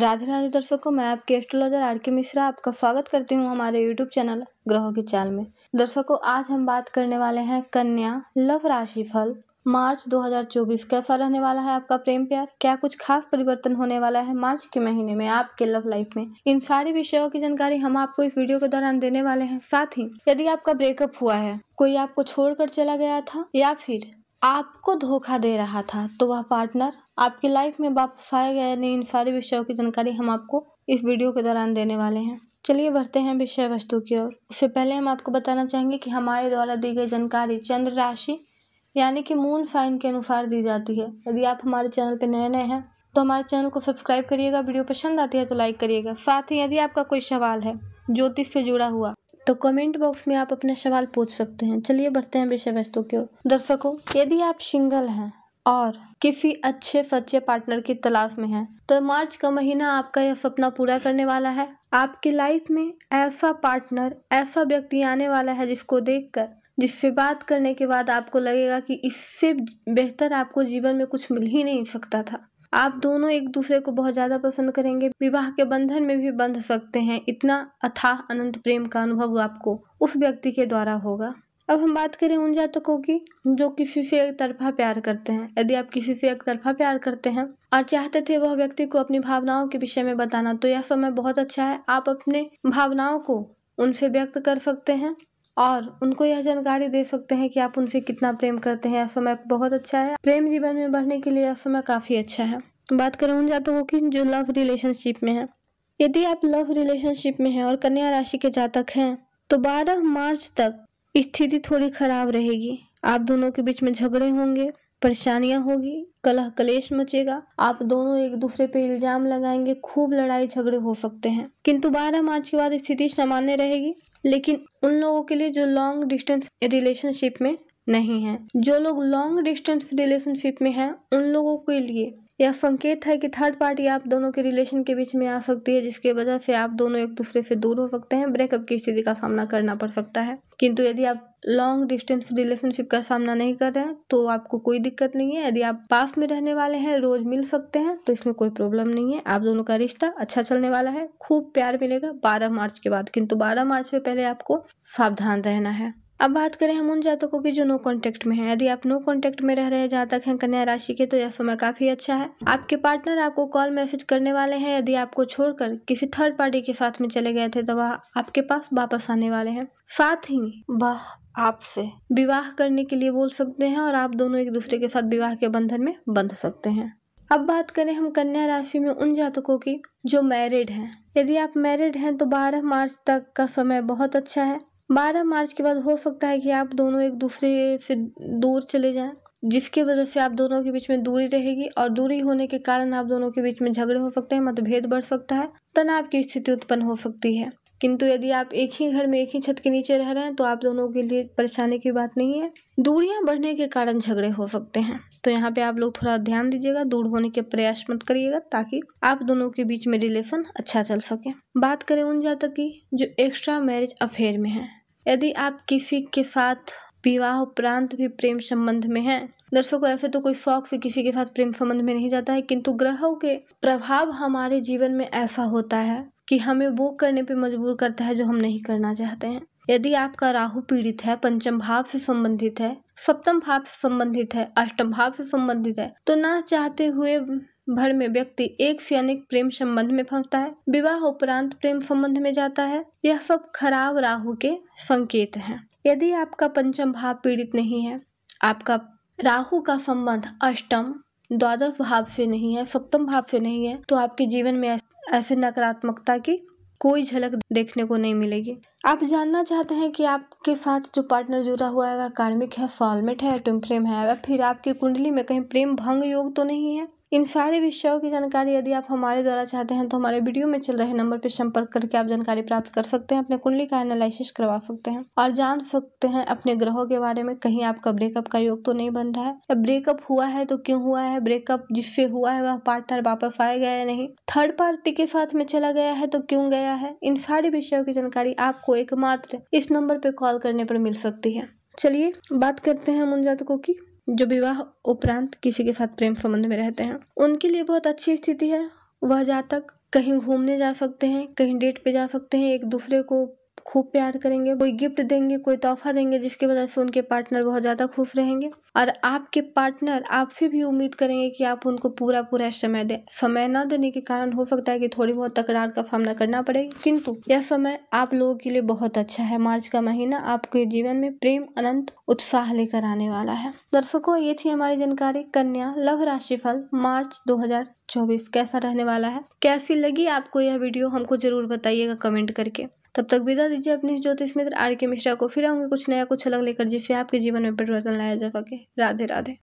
राधे राधे दर्शकों मैं आपके एस्ट्रोलॉजर आर के मिश्रा आपका स्वागत करती हूँ हमारे यूट्यूब चैनल ग्रहों की चाल में दर्शकों आज हम बात करने वाले हैं कन्या लव राशि फल मार्च 2024 कैसा रहने वाला है आपका प्रेम प्यार क्या कुछ खास परिवर्तन होने वाला है मार्च के महीने में आपके लव लाइफ में इन सारे विषयों की जानकारी हम आपको इस वीडियो के दौरान देने वाले हैं साथ ही यदि आपका ब्रेकअप हुआ है कोई आपको छोड़कर चला गया था या फिर आपको धोखा दे रहा था तो वह पार्टनर आपकी लाइफ में वापस आएगा या नहीं इन सारे विषयों की जानकारी हम आपको इस वीडियो के दौरान देने वाले हैं चलिए बढ़ते हैं विषय वस्तु की ओर उससे पहले हम आपको बताना चाहेंगे कि हमारे द्वारा दी गई जानकारी चंद्र राशि यानी कि मून साइन के अनुसार दी जाती है यदि आप हमारे चैनल पर नए नए हैं तो हमारे चैनल को सब्सक्राइब करिएगा वीडियो पसंद आती है तो लाइक करिएगा साथ ही यदि आपका कोई सवाल है ज्योतिष से जुड़ा हुआ तो कमेंट बॉक्स में आप अपने सवाल पूछ सकते हैं चलिए बढ़ते हैं विषय वस्तु की ओर दर्शकों यदि आप सिंगल हैं और किसी अच्छे सच्चे पार्टनर की तलाश में हैं तो मार्च का महीना आपका यह सपना पूरा करने वाला है आपकी लाइफ में ऐसा पार्टनर ऐसा व्यक्ति आने वाला है जिसको देखकर जिससे बात करने के बाद आपको लगेगा कि इससे बेहतर आपको जीवन में कुछ मिल ही नहीं सकता था आप दोनों एक दूसरे को बहुत ज़्यादा पसंद करेंगे विवाह के बंधन में भी बंध सकते हैं इतना अथाह अनंत प्रेम का अनुभव आपको उस व्यक्ति के द्वारा होगा अब हम बात करें उन जातकों की जो किसी से एक तरफा प्यार करते हैं यदि आप किसी से एक तरफा प्यार करते हैं और चाहते थे वह व्यक्ति को अपनी भावनाओं के विषय में बताना तो यह समय बहुत अच्छा है आप अपने भावनाओं को उनसे व्यक्त कर सकते हैं और उनको यह जानकारी दे सकते हैं कि आप उनसे कितना प्रेम करते हैं यह समय बहुत अच्छा है प्रेम जीवन में बढ़ने के लिए यह समय काफ़ी अच्छा है बात करें उन जातकों की जो लव रिलेशनशिप में है यदि आप लव रिलेशनशिप में हैं और कन्या राशि के जातक हैं तो 12 मार्च तक स्थिति थोड़ी खराब रहेगी आप दोनों के बीच में झगड़े होंगे परेशानियां होगी कलह कलेश मचेगा आप दोनों एक दूसरे पे इल्जाम लगाएंगे खूब लड़ाई झगड़े हो सकते हैं किंतु 12 मार्च के बाद स्थिति सामान्य रहेगी लेकिन उन लोगों के लिए जो लॉन्ग डिस्टेंस रिलेशनशिप में नहीं है जो लोग लॉन्ग डिस्टेंस रिलेशनशिप में हैं उन लोगों के लिए यह संकेत है कि थर्ड पार्टी आप दोनों के रिलेशन के बीच में आ सकती है जिसके वजह से आप दोनों एक दूसरे से दूर हो सकते हैं ब्रेकअप की स्थिति का सामना करना पड़ सकता है किंतु यदि आप लॉन्ग डिस्टेंस रिलेशनशिप का सामना नहीं कर रहे हैं तो आपको कोई दिक्कत नहीं है यदि आप पास में रहने वाले हैं रोज मिल सकते हैं तो इसमें कोई प्रॉब्लम नहीं है आप दोनों का रिश्ता अच्छा चलने वाला है खूब प्यार मिलेगा बारह मार्च के बाद किंतु बारह मार्च से पहले आपको सावधान रहना है अब बात करें हम उन जातकों की जो नो कॉन्टेक्ट में है यदि आप नो कॉन्टेक्ट में रह रहे जातक हैं कन्या राशि के तो यह समय काफी अच्छा है आपके पार्टनर आपको कॉल मैसेज करने वाले हैं यदि आपको छोड़कर किसी थर्ड पार्टी के साथ में चले गए थे तो वह आपके पास वापस आने वाले हैं साथ ही वह आपसे विवाह करने के लिए बोल सकते हैं और आप दोनों एक दूसरे के साथ विवाह के बंधन में बंध सकते हैं अब बात करें हम कन्या राशि में उन जातकों की जो मैरिड हैं यदि आप मैरिड हैं तो 12 मार्च तक का समय बहुत अच्छा है बारह मार्च के बाद हो सकता है कि आप दोनों एक दूसरे से दूर चले जाएं जिसके वजह से आप दोनों के बीच में दूरी रहेगी और दूरी होने के कारण आप दोनों के बीच में झगड़े हो सकते हैं मतभेद बढ़ सकता है तनाव की स्थिति उत्पन्न हो सकती है किंतु यदि आप एक ही घर में एक ही छत के नीचे रह रहे हैं तो आप दोनों के लिए परेशानी की बात नहीं है दूरियां बढ़ने के कारण झगड़े हो सकते हैं तो यहाँ पे आप लोग थोड़ा ध्यान दीजिएगा दूर होने के प्रयास मत करिएगा ताकि आप दोनों के बीच में रिलेशन अच्छा चल सके बात करें उन जातक की जो एक्स्ट्रा मैरिज अफेयर में है यदि आप किसी के साथ विवाह उपरांत भी प्रेम संबंध में हैं दर्शकों ऐसे तो कोई शौक से किसी के साथ प्रेम संबंध में नहीं जाता है किंतु ग्रहों के प्रभाव हमारे जीवन में ऐसा होता है कि हमें वो करने पे मजबूर करता है जो हम नहीं करना चाहते हैं यदि आपका राहु पीड़ित है पंचम भाव से संबंधित है सप्तम भाव से संबंधित है अष्टम भाव से संबंधित है तो ना चाहते हुए भर में व्यक्ति एक से अनेक प्रेम संबंध में फंसता है विवाह उपरांत प्रेम संबंध में जाता है यह सब खराब राहु के संकेत हैं यदि आपका पंचम भाव पीड़ित नहीं है आपका राहु का संबंध अष्टम द्वादश भाव से नहीं है सप्तम भाव से नहीं है तो आपके जीवन में ऐसे नकारात्मकता की कोई झलक देखने को नहीं मिलेगी आप जानना चाहते हैं कि आपके साथ जो पार्टनर जुड़ा हुआ है वह कार्मिक है फॉलमेट है टिम्फ्लेम है या फिर आपकी कुंडली में कहीं प्रेम भंग योग तो नहीं है इन सारे विषयों की जानकारी यदि आप हमारे द्वारा चाहते हैं तो हमारे वीडियो में चल रहे नंबर पर संपर्क करके आप जानकारी प्राप्त कर सकते हैं अपने कुंडली का एनालिसिस करवा सकते हैं और जान सकते हैं अपने ग्रहों के बारे में कहीं आपका ब्रेकअप का योग तो नहीं बन रहा है ब्रेकअप हुआ है तो क्यों हुआ है ब्रेकअप जिससे हुआ है वह पार्टनर वापस आया गया है नहीं थर्ड पार्टी के साथ में चला गया है तो क्यों गया है इन सारी विषयों की जानकारी आपको एकमात्र इस नंबर पर कॉल करने पर मिल सकती है चलिए बात करते हैं उन जातकों की जो विवाह उपरांत किसी के साथ प्रेम संबंध में रहते हैं उनके लिए बहुत अच्छी स्थिति है वह जातक कहीं घूमने जा सकते हैं कहीं डेट पे जा सकते हैं एक दूसरे को खूब प्यार करेंगे कोई गिफ्ट देंगे कोई तोहफा देंगे जिसकी वजह से उनके पार्टनर बहुत ज़्यादा खुश रहेंगे और आपके पार्टनर आपसे भी उम्मीद करेंगे कि आप उनको पूरा पूरा समय दें समय ना देने के कारण हो सकता है कि थोड़ी बहुत तकरार का सामना करना पड़ेगा किंतु यह समय आप लोगों के लिए बहुत अच्छा है मार्च का महीना आपके जीवन में प्रेम अनंत उत्साह लेकर आने वाला है दर्शकों ये थी हमारी जानकारी कन्या लव राशिफल मार्च दो चौबीस कैसा रहने वाला है कैसी लगी आपको यह वीडियो हमको जरूर बताइएगा कमेंट करके तब तक विदा दीजिए अपने ज्योतिष मित्र आर के मिश्रा को फिर आऊंगे कुछ नया कुछ अलग लेकर जिससे आपके जीवन में परिवर्तन लाया जा सके राधे राधे